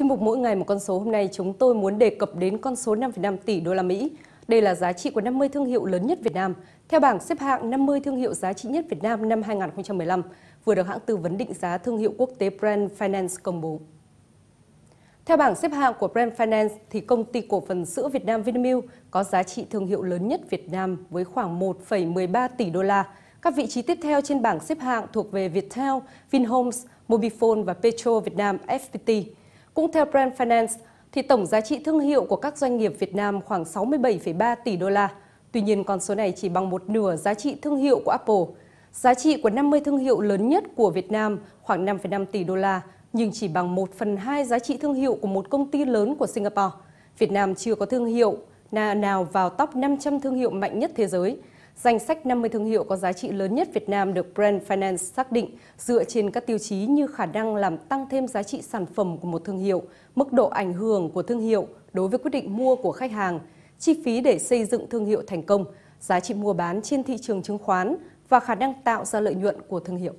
Chuyên mục mỗi ngày một con số hôm nay chúng tôi muốn đề cập đến con số 5,5 tỷ đô la Mỹ. Đây là giá trị của 50 thương hiệu lớn nhất Việt Nam, theo bảng xếp hạng 50 thương hiệu giá trị nhất Việt Nam năm 2015, vừa được hãng tư vấn định giá thương hiệu quốc tế Brand Finance công bố. Theo bảng xếp hạng của Brand Finance thì công ty cổ phần sữa Việt Nam Vinamilk có giá trị thương hiệu lớn nhất Việt Nam với khoảng 1,13 tỷ đô la. Các vị trí tiếp theo trên bảng xếp hạng thuộc về Viettel, Vinhomes, Mobifone và Petro Việt Nam FPT. Cũng theo Brand Finance, thì tổng giá trị thương hiệu của các doanh nghiệp Việt Nam khoảng 67,3 tỷ đô la. Tuy nhiên, con số này chỉ bằng một nửa giá trị thương hiệu của Apple. Giá trị của 50 thương hiệu lớn nhất của Việt Nam khoảng 5,5 tỷ đô la, nhưng chỉ bằng 1 phần 2 giá trị thương hiệu của một công ty lớn của Singapore. Việt Nam chưa có thương hiệu nào vào top 500 thương hiệu mạnh nhất thế giới – Danh sách 50 thương hiệu có giá trị lớn nhất Việt Nam được Brand Finance xác định dựa trên các tiêu chí như khả năng làm tăng thêm giá trị sản phẩm của một thương hiệu, mức độ ảnh hưởng của thương hiệu đối với quyết định mua của khách hàng, chi phí để xây dựng thương hiệu thành công, giá trị mua bán trên thị trường chứng khoán và khả năng tạo ra lợi nhuận của thương hiệu.